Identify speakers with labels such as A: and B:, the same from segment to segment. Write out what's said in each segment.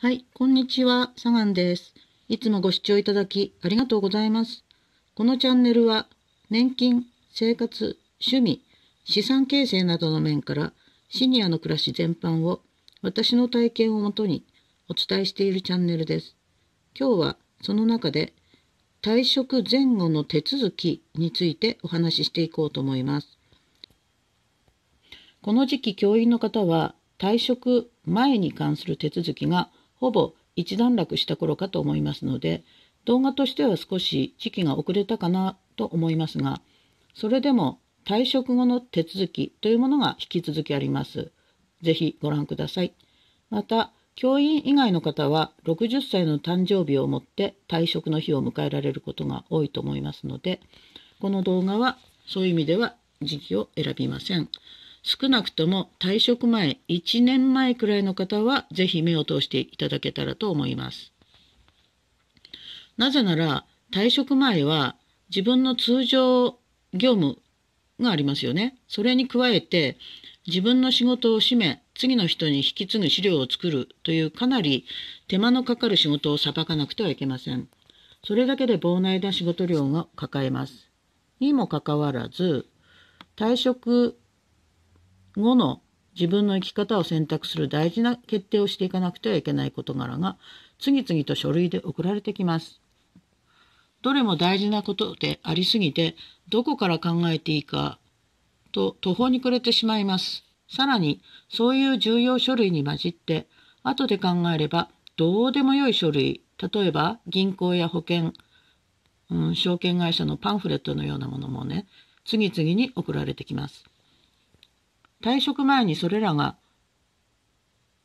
A: はい、こんにちは、サガンです。いつもご視聴いただきありがとうございます。このチャンネルは、年金、生活、趣味、資産形成などの面から、シニアの暮らし全般を、私の体験をもとにお伝えしているチャンネルです。今日は、その中で、退職前後の手続きについてお話ししていこうと思います。この時期、教員の方は、退職前に関する手続きがほぼ一段落した頃かと思いますので、動画としては少し時期が遅れたかなと思いますが、それでも退職後の手続きというものが引き続きあります。ぜひご覧ください。また、教員以外の方は60歳の誕生日をもって退職の日を迎えられることが多いと思いますので、この動画はそういう意味では時期を選びません。少なくとも退職前1年前くらいの方はぜひ目を通していただけたらと思います。なぜなら退職前は自分の通常業務がありますよね。それに加えて自分の仕事を締め次の人に引き継ぐ資料を作るというかなり手間のかかる仕事をさばかなくてはいけません。それだけで膨大な仕事量が抱えます。にもかかわらず退職後の自分の生き方を選択する大事な決定をしていかなくてはいけない事柄が次々と書類で送られてきます。どれも大事なことでありすぎてどこから考えていいかと途方に暮れてしまいます。さらにそういう重要書類に混じって後で考えればどうでもよい書類例えば銀行や保険、うん、証券会社のパンフレットのようなものもね次々に送られてきます。退職前にそれらが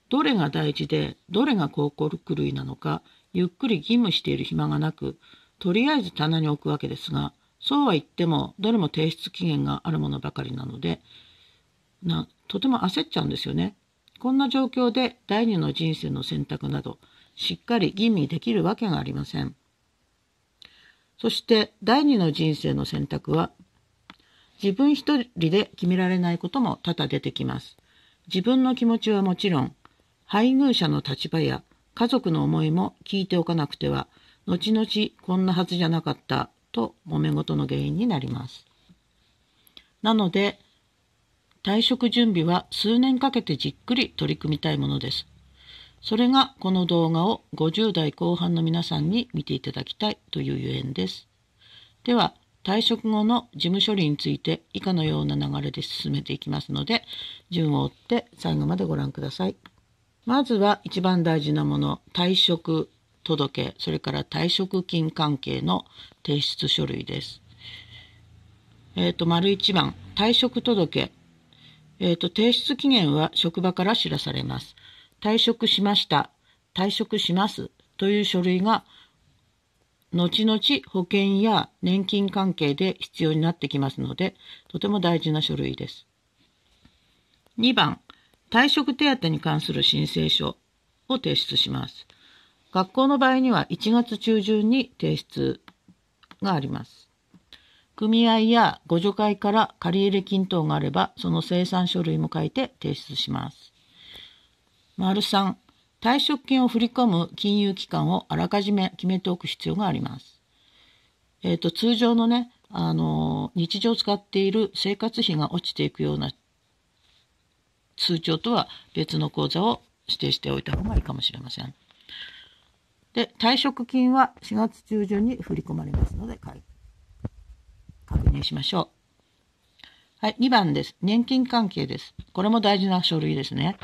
A: どれが大事でどれが高校類なのかゆっくり義務している暇がなくとりあえず棚に置くわけですがそうは言ってもどれも提出期限があるものばかりなのでなとても焦っちゃうんですよね。こんな状況で第二の人生の選択などしっかり吟味できるわけがありません。そして第二の人生の選択は自分一人で決められないことも多々出てきます。自分の気持ちはもちろん、配偶者の立場や家族の思いも聞いておかなくては、後々こんなはずじゃなかったと揉め事の原因になります。なので、退職準備は数年かけてじっくり取り組みたいものです。それがこの動画を50代後半の皆さんに見ていただきたいというゆえんです。では、退職後の事務処理について以下のような流れで進めていきますので順を追って最後までご覧ください。まずは一番大事なもの退職届それから退職金関係の提出書類です。えっ、ー、と丸1番退職届、えっ、ー、と提出期限は職場から知らされます。退職しました退職しますという書類が後々保険や年金関係で必要になってきますので、とても大事な書類です。2番、退職手当に関する申請書を提出します。学校の場合には1月中旬に提出があります。組合や互助会から借入金等があれば、その生算書類も書いて提出します。丸3、退職金を振り込む金融機関をあらかじめ決めておく必要があります。えっ、ー、と、通常のね、あの、日常使っている生活費が落ちていくような通帳とは別の口座を指定しておいた方がいいかもしれません。で、退職金は4月中旬に振り込まれますので、確認しましょう。はい、2番です。年金関係です。これも大事な書類ですね。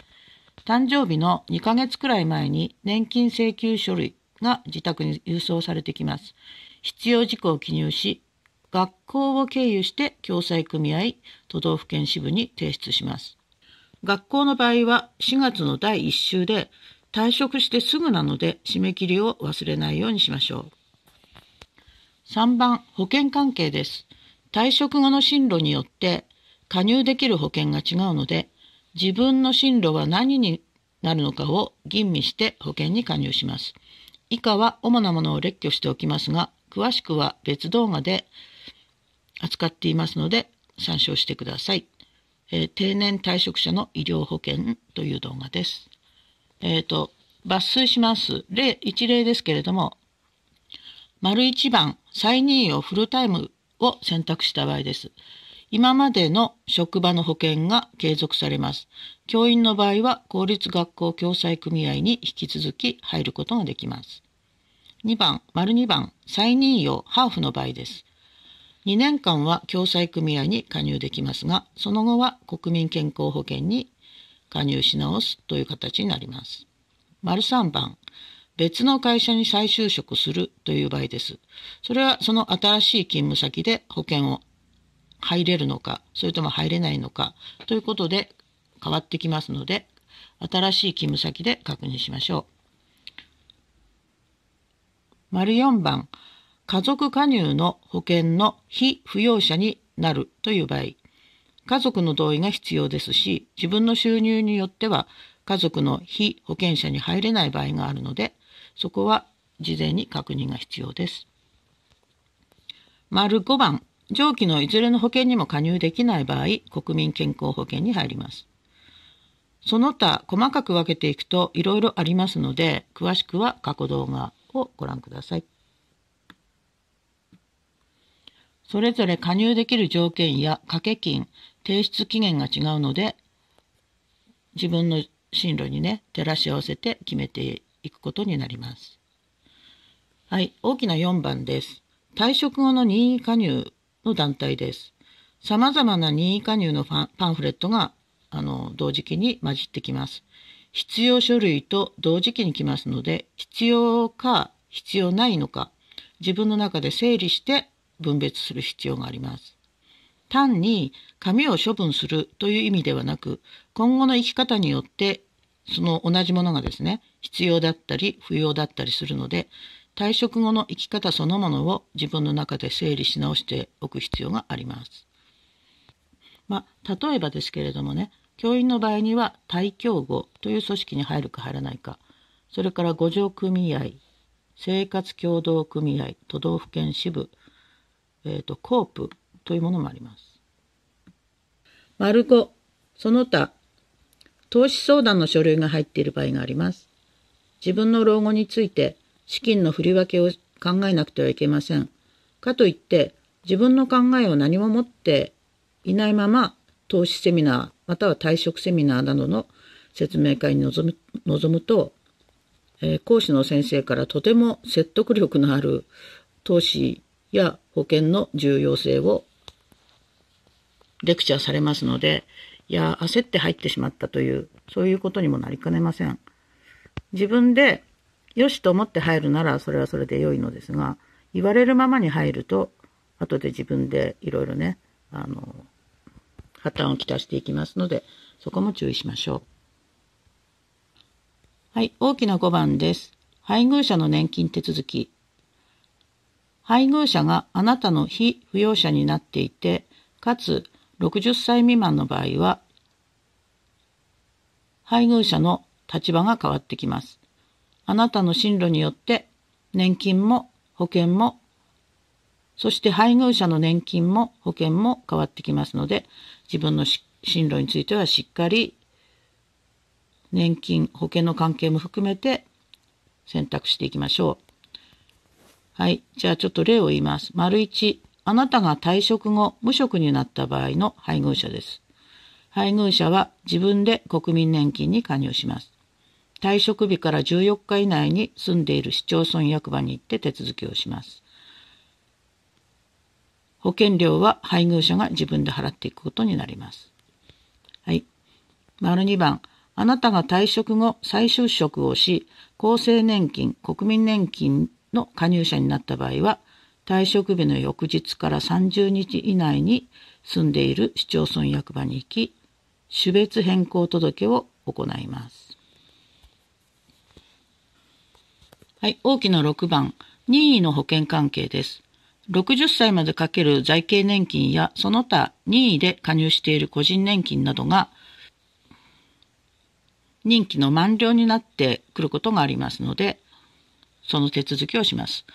A: 誕生日の2ヶ月くらい前に年金請求書類が自宅に郵送されてきます。必要事項を記入し、学校を経由して共済組合都道府県支部に提出します。学校の場合は4月の第1週で退職してすぐなので締め切りを忘れないようにしましょう。3番、保険関係です。退職後の進路によって加入できる保険が違うので、自分の進路は何になるのかを吟味して保険に加入します。以下は主なものを列挙しておきますが、詳しくは別動画で扱っていますので参照してください。えー、定年退職者の医療保険という動画です。えっ、ー、と、抜粋します。例、一例ですけれども、丸1番、再任用フルタイムを選択した場合です。今までの職場の保険が継続されます。教員の場合は公立学校共済組合に引き続き入ることができます。2番、丸2番、再任用、ハーフの場合です。2年間は共済組合に加入できますが、その後は国民健康保険に加入し直すという形になります。丸3番、別の会社に再就職するという場合です。それはその新しい勤務先で保険を入れるのか、それとも入れないのか、ということで変わってきますので、新しい勤務先で確認しましょう。丸4番、家族加入の保険の非扶養者になるという場合、家族の同意が必要ですし、自分の収入によっては家族の非保険者に入れない場合があるので、そこは事前に確認が必要です。丸5番、上記のいずれの保険にも加入できない場合、国民健康保険に入ります。その他、細かく分けていくといろいろありますので、詳しくは過去動画をご覧ください。それぞれ加入できる条件や掛け金、提出期限が違うので、自分の進路にね、照らし合わせて決めていくことになります。はい、大きな4番です。退職後の任意加入の団体です。様々な任意加入のパンフレットがあの同時期に混じってきます。必要書類と同時期に来ますので、必要か必要ないのか、自分の中で整理して分別する必要があります。単に紙を処分するという意味ではなく、今後の生き方によって、その同じものがですね、必要だったり不要だったりするので、退職後の生き方そのものを自分の中で整理し直しておく必要があります。まあ、例えばですけれどもね、教員の場合には退教後という組織に入るか入らないか、それから五条組合、生活協同組合、都道府県支部、えーと、とコープというものもあります。丸5、その他、投資相談の書類が入っている場合があります。自分の老後について資金の振り分けを考えなくてはいけません。かといって、自分の考えを何も持っていないまま、投資セミナー、または退職セミナーなどの説明会に臨む臨むと、えー、講師の先生からとても説得力のある投資や保険の重要性をレクチャーされますので、いや、焦って入ってしまったという、そういうことにもなりかねません。自分でよしと思って入るならそれはそれで良いのですが、言われるままに入ると、後で自分でいろいろね、あの、破綻をきたしていきますので、そこも注意しましょう。はい、大きな5番です。配偶者の年金手続き。配偶者があなたの非扶養者になっていて、かつ60歳未満の場合は、配偶者の立場が変わってきます。あなたの進路によって年金も保険もそして配偶者の年金も保険も変わってきますので自分の進路についてはしっかり年金保険の関係も含めて選択していきましょう。はい。じゃあちょっと例を言います。丸1、あなたが退職後無職になった場合の配偶者です。配偶者は自分で国民年金に加入します。退職日から14日以内に住んでいる市町村役場に行って手続きをします。保険料は配偶者が自分で払っていくことになります。はい。丸2番。あなたが退職後再就職をし、厚生年金、国民年金の加入者になった場合は、退職日の翌日から30日以内に住んでいる市町村役場に行き、種別変更届を行います。はい、大きな6番、任意の保険関係です。60歳までかける財形年金やその他任意で加入している個人年金などが任期の満了になってくることがありますので、その手続きをします。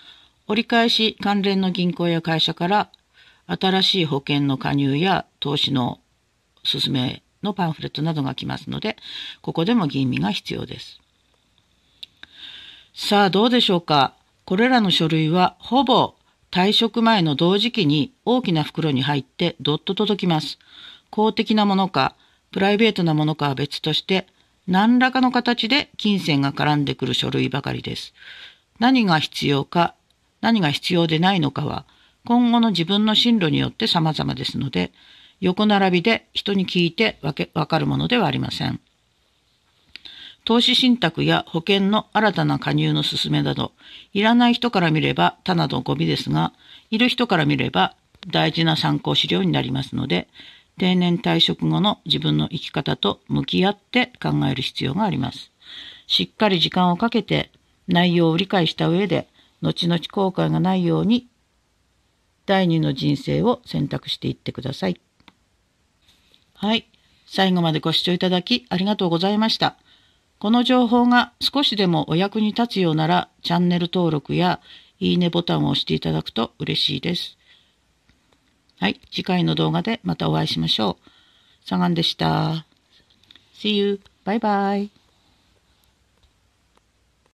A: 折り返し関連の銀行や会社から新しい保険の加入や投資の勧めのパンフレットなどが来ますので、ここでも吟味が必要です。さあどうでしょうかこれらの書類はほぼ退職前の同時期に大きな袋に入ってどっと届きます。公的なものかプライベートなものかは別として何らかの形で金銭が絡んでくる書類ばかりです。何が必要か何が必要でないのかは今後の自分の進路によって様々ですので横並びで人に聞いてわけわかるものではありません。投資信託や保険の新たな加入の勧めなど、いらない人から見ればただのゴミですが、いる人から見れば大事な参考資料になりますので、定年退職後の自分の生き方と向き合って考える必要があります。しっかり時間をかけて内容を理解した上で、後々後悔がないように第二の人生を選択していってください。はい。最後までご視聴いただきありがとうございました。この情報が少しでもお役に立つようなら、チャンネル登録やいいねボタンを押していただくと嬉しいです。はい、次回の動画でまたお会いしましょう。サガンでした。See you. Bye bye.